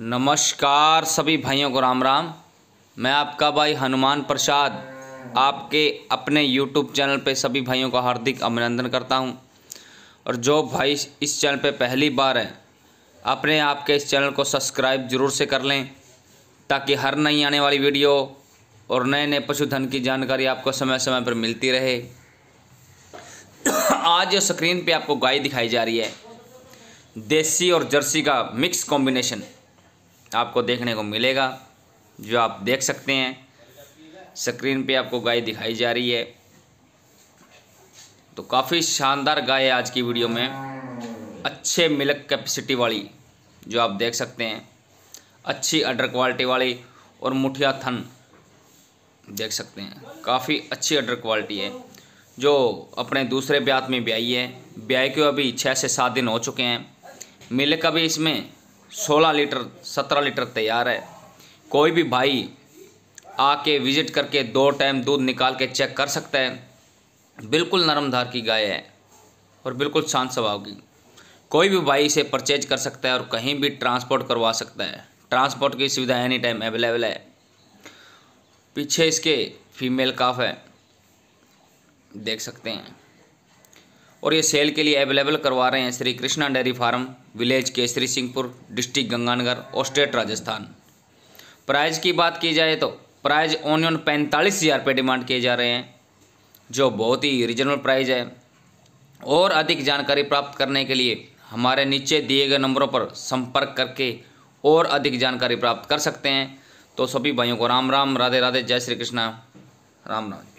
नमस्कार सभी भाइयों को राम राम मैं आपका भाई हनुमान प्रसाद आपके अपने यूट्यूब चैनल पे सभी भाइयों का हार्दिक अभिनंदन करता हूँ और जो भाई इस चैनल पे पहली बार है अपने आपके इस चैनल को सब्सक्राइब जरूर से कर लें ताकि हर नई आने वाली वीडियो और नए नए पशुधन की जानकारी आपको समय समय पर मिलती रहे आज जो स्क्रीन पे आपको गाय दिखाई जा रही है देसी और जर्सी का मिक्स कॉम्बिनेशन आपको देखने को मिलेगा जो आप देख सकते हैं स्क्रीन पे आपको गाय दिखाई जा रही है तो काफ़ी शानदार गाय है आज की वीडियो में अच्छे मिल्क कैपेसिटी वाली जो आप देख सकते हैं अच्छी अडर क्वालिटी वाली और मुठिया थन देख सकते हैं काफ़ी अच्छी अडर क्वालिटी है जो अपने दूसरे ब्यात में ब्याई है ब्याई के अभी छः से सात दिन हो चुके हैं मिल्क अभी इसमें सोलह लीटर सत्रह लीटर तैयार है कोई भी भाई आके विज़िट करके दो टाइम दूध निकाल के चेक कर सकता है बिल्कुल नरम धार की गाय है और बिल्कुल शांत स्वभाव की कोई भी भाई इसे परचेज कर सकता है और कहीं भी ट्रांसपोर्ट करवा सकता है ट्रांसपोर्ट की सुविधा एनी टाइम अवेलेबल है पीछे इसके फीमेल काफ है देख सकते हैं और ये सेल के लिए अवेलेबल करवा रहे हैं Shri Krishna dairy farm village के श्री सिंहपुर डिस्ट्रिक्ट गंगानगर और स्टेट राजस्थान प्राइज की बात की जाए तो प्राइज ऑनियन पैंतालीस हज़ार रुपये डिमांड किए जा रहे हैं जो बहुत ही रिजनेबल प्राइज है और अधिक जानकारी प्राप्त करने के लिए हमारे नीचे दिए गए नंबरों पर संपर्क करके और अधिक जानकारी प्राप्त कर सकते हैं तो सभी भाइयों को राम राम राधे राधे जय श्री कृष्णा राम राम